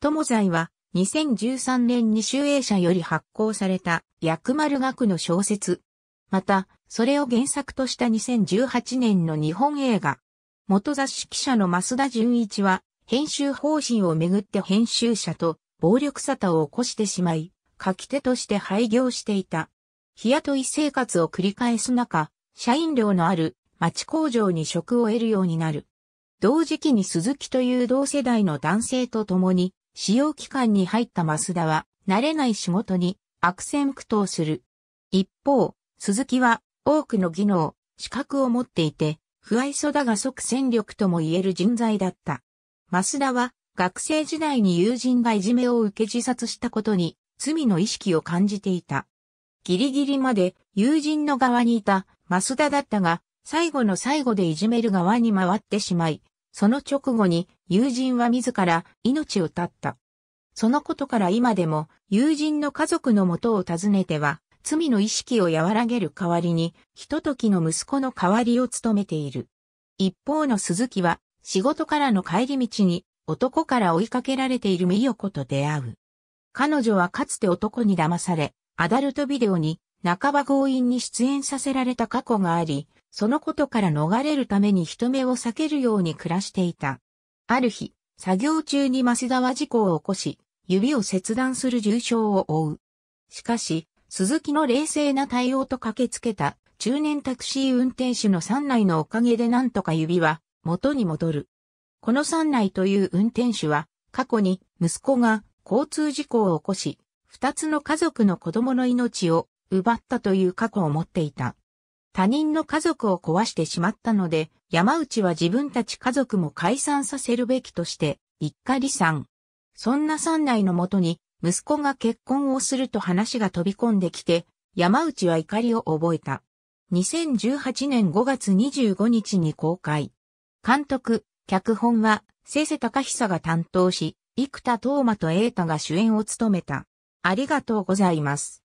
友罪は2013年に集英社より発行された薬丸学の小説。また、それを原作とした2018年の日本映画。元雑誌記者の増田純一は、編集方針をめぐって編集者と暴力沙汰を起こしてしまい、書き手として廃業していた。日雇い生活を繰り返す中、社員寮のある町工場に職を得るようになる。同時期に鈴木という同世代の男性と共に使用期間に入った増田は、慣れない仕事に悪戦苦闘する。一方、鈴木は多くの技能、資格を持っていて、不愛想だが即戦力とも言える人材だった。増田は学生時代に友人がいじめを受け自殺したことに罪の意識を感じていた。ギリギリまで友人の側にいた増田だったが、最後の最後でいじめる側に回ってしまい、その直後に友人は自ら命を絶った。そのことから今でも友人の家族のもとを訪ねては、罪の意識を和らげる代わりに、ひと時の息子の代わりを務めている。一方の鈴木は、仕事からの帰り道に、男から追いかけられている美代子と出会う。彼女はかつて男に騙され、アダルトビデオに半ば強引に出演させられた過去があり、そのことから逃れるために人目を避けるように暮らしていた。ある日、作業中に増田は事故を起こし、指を切断する重傷を負う。しかし、鈴木の冷静な対応と駆けつけた中年タクシー運転手の三内のおかげでなんとか指は元に戻る。この三内という運転手は過去に息子が交通事故を起こし、二つの家族の子供の命を奪ったという過去を持っていた。他人の家族を壊してしまったので、山内は自分たち家族も解散させるべきとして、一家離散。そんな三内のもとに、息子が結婚をすると話が飛び込んできて、山内は怒りを覚えた。2018年5月25日に公開。監督、脚本は、瀬瀬隆久が担当し、生田斗真と瑛太が主演を務めた。ありがとうございます。